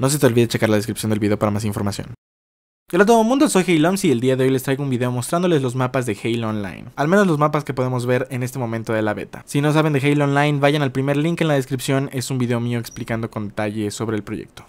No se te olvide checar la descripción del video para más información. Hola a todo el mundo, soy Heilons y el día de hoy les traigo un video mostrándoles los mapas de Halo Online. Al menos los mapas que podemos ver en este momento de la beta. Si no saben de Halo Online, vayan al primer link en la descripción, es un video mío explicando con detalle sobre el proyecto.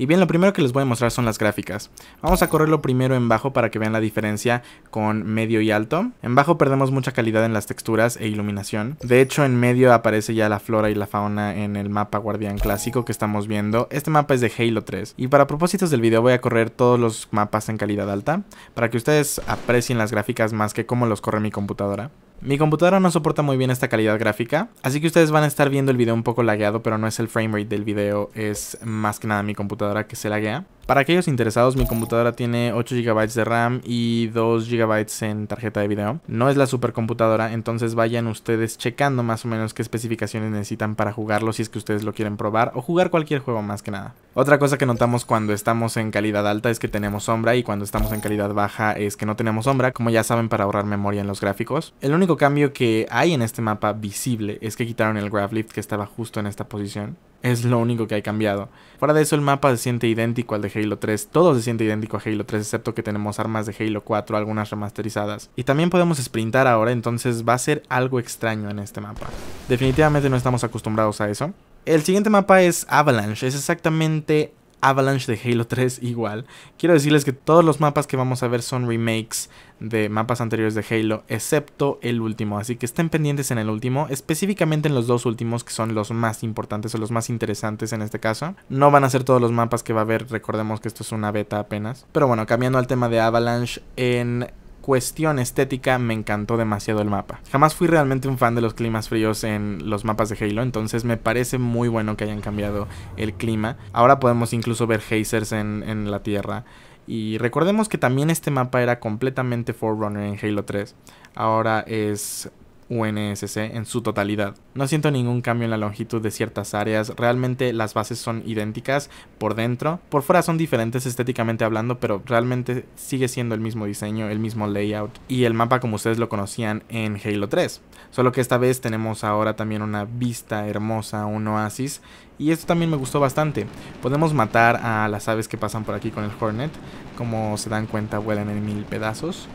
Y bien, lo primero que les voy a mostrar son las gráficas. Vamos a correrlo primero en bajo para que vean la diferencia con medio y alto. En bajo perdemos mucha calidad en las texturas e iluminación. De hecho, en medio aparece ya la flora y la fauna en el mapa guardián clásico que estamos viendo. Este mapa es de Halo 3. Y para propósitos del video voy a correr todos los mapas en calidad alta para que ustedes aprecien las gráficas más que cómo los corre mi computadora. Mi computadora no soporta muy bien esta calidad gráfica, así que ustedes van a estar viendo el video un poco lagueado, pero no es el framerate del video, es más que nada mi computadora que se laguea. Para aquellos interesados, mi computadora tiene 8 GB de RAM y 2 GB en tarjeta de video. No es la supercomputadora, entonces vayan ustedes checando más o menos qué especificaciones necesitan para jugarlo si es que ustedes lo quieren probar o jugar cualquier juego más que nada. Otra cosa que notamos cuando estamos en calidad alta es que tenemos sombra y cuando estamos en calidad baja es que no tenemos sombra, como ya saben para ahorrar memoria en los gráficos. El único cambio que hay en este mapa visible es que quitaron el graph lift que estaba justo en esta posición. Es lo único que ha cambiado. Fuera de eso, el mapa se siente idéntico al de Halo 3. Todo se siente idéntico a Halo 3, excepto que tenemos armas de Halo 4, algunas remasterizadas. Y también podemos sprintar ahora, entonces va a ser algo extraño en este mapa. Definitivamente no estamos acostumbrados a eso. El siguiente mapa es Avalanche, es exactamente Avalanche de Halo 3 igual. Quiero decirles que todos los mapas que vamos a ver son remakes de mapas anteriores de Halo, excepto el último. Así que estén pendientes en el último, específicamente en los dos últimos que son los más importantes o los más interesantes en este caso. No van a ser todos los mapas que va a haber, recordemos que esto es una beta apenas. Pero bueno, cambiando al tema de Avalanche, en cuestión estética me encantó demasiado el mapa. Jamás fui realmente un fan de los climas fríos en los mapas de Halo, entonces me parece muy bueno que hayan cambiado el clima. Ahora podemos incluso ver Hazers en, en la tierra. Y recordemos que también este mapa era completamente Forerunner en Halo 3. Ahora es UNSC en su totalidad. No siento ningún cambio en la longitud de ciertas áreas, realmente las bases son idénticas por dentro, por fuera son diferentes estéticamente hablando, pero realmente sigue siendo el mismo diseño, el mismo layout y el mapa como ustedes lo conocían en Halo 3, solo que esta vez tenemos ahora también una vista hermosa, un oasis y esto también me gustó bastante. Podemos matar a las aves que pasan por aquí con el Hornet, como se dan cuenta vuelan en mil pedazos.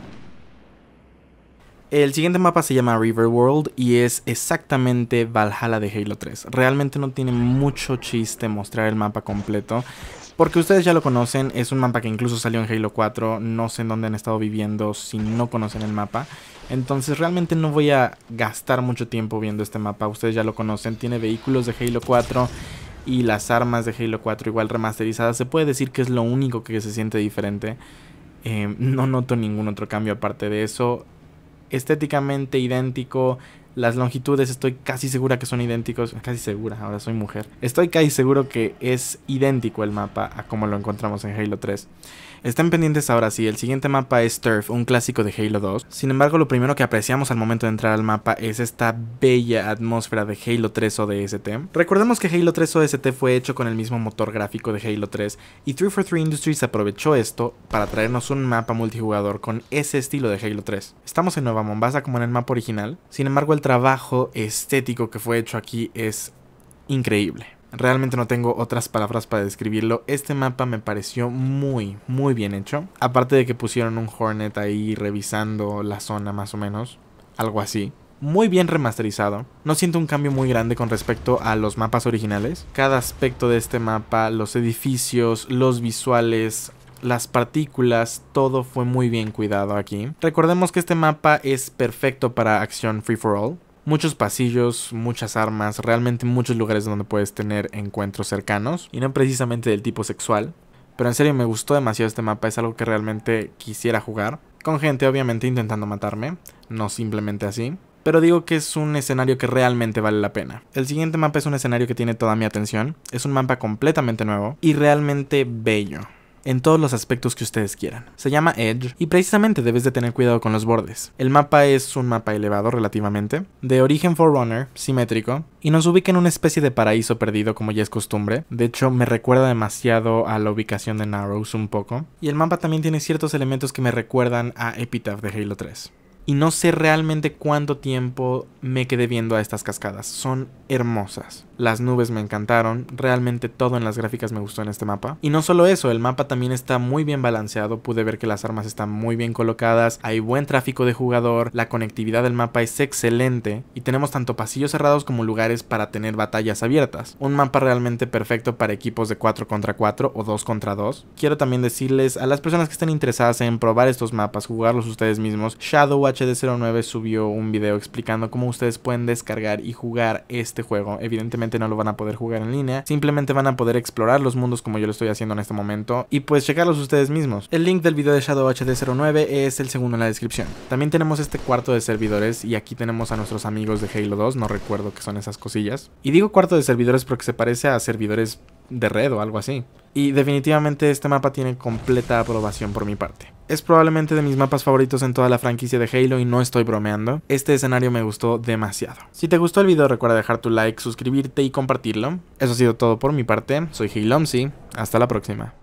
El siguiente mapa se llama River World y es exactamente Valhalla de Halo 3. Realmente no tiene mucho chiste mostrar el mapa completo. Porque ustedes ya lo conocen, es un mapa que incluso salió en Halo 4, no sé en dónde han estado viviendo si no conocen el mapa. Entonces realmente no voy a gastar mucho tiempo viendo este mapa, ustedes ya lo conocen, tiene vehículos de Halo 4 y las armas de Halo 4 igual remasterizadas. Se puede decir que es lo único que se siente diferente. Em, no noto ningún otro cambio aparte de eso estéticamente idéntico, las longitudes estoy casi segura que son idénticos. Casi segura, ahora soy mujer. Estoy casi seguro que es idéntico el mapa a como lo encontramos en Halo 3. Están pendientes ahora sí, el siguiente mapa es Turf, un clásico de Halo 2. Sin embargo, lo primero que apreciamos al momento de entrar al mapa es esta bella atmósfera de Halo 3 ODST. Recordemos que Halo 3 ODST fue hecho con el mismo motor gráfico de Halo 3 y 343 Industries aprovechó esto para traernos un mapa multijugador con ese estilo de Halo 3. Estamos en Nueva Mombasa como en el mapa original, sin embargo el trabajo estético que fue hecho aquí es increíble. Realmente no tengo otras palabras para describirlo. Este mapa me pareció muy, muy bien hecho. Aparte de que pusieron un Hornet ahí revisando la zona más o menos. Algo así. Muy bien remasterizado. No siento un cambio muy grande con respecto a los mapas originales. Cada aspecto de este mapa, los edificios, los visuales, las partículas, todo fue muy bien cuidado aquí. Recordemos que este mapa es perfecto para acción free for all. Muchos pasillos, muchas armas, realmente muchos lugares donde puedes tener encuentros cercanos y no precisamente del tipo sexual. Pero en serio me gustó demasiado este mapa, es algo que realmente quisiera jugar. Con gente obviamente intentando matarme, no simplemente así pero digo que es un escenario que realmente vale la pena. El siguiente mapa es un escenario que tiene toda mi atención, es un mapa completamente nuevo y realmente bello en todos los aspectos que ustedes quieran. Se llama Edge y precisamente debes de tener cuidado con los bordes. El mapa es un mapa elevado relativamente, de origen Forerunner, simétrico, y nos ubica en una especie de paraíso perdido como ya es costumbre. De hecho, me recuerda demasiado a la ubicación de Narrows un poco. Y el mapa también tiene ciertos elementos que me recuerdan a Epitaph de Halo 3 y no sé realmente cuánto tiempo me quedé viendo a estas cascadas. Son hermosas. Las nubes me encantaron, realmente todo en las gráficas me gustó en este mapa. Y no solo eso, el mapa también está muy bien balanceado, pude ver que las armas están muy bien colocadas, hay buen tráfico de jugador, la conectividad del mapa es excelente y tenemos tanto pasillos cerrados como lugares para tener batallas abiertas. Un mapa realmente perfecto para equipos de 4 contra 4 o 2 contra 2. Quiero también decirles a las personas que estén interesadas en probar estos mapas, jugarlos ustedes mismos, Shadow HD09 subió un video explicando cómo ustedes pueden descargar y jugar este juego, evidentemente no lo van a poder jugar en línea. Simplemente van a poder explorar los mundos como yo lo estoy haciendo en este momento. Y pues checarlos ustedes mismos. El link del video de Shadow HD09 es el segundo en la descripción. También tenemos este cuarto de servidores. Y aquí tenemos a nuestros amigos de Halo 2. No recuerdo qué son esas cosillas. Y digo cuarto de servidores porque se parece a servidores de red o algo así. Y definitivamente este mapa tiene completa aprobación por mi parte. Es probablemente de mis mapas favoritos en toda la franquicia de Halo y no estoy bromeando. Este escenario me gustó demasiado. Si te gustó el video recuerda dejar tu like, suscribirte y compartirlo. Eso ha sido todo por mi parte. Soy HaloMC. Hasta la próxima.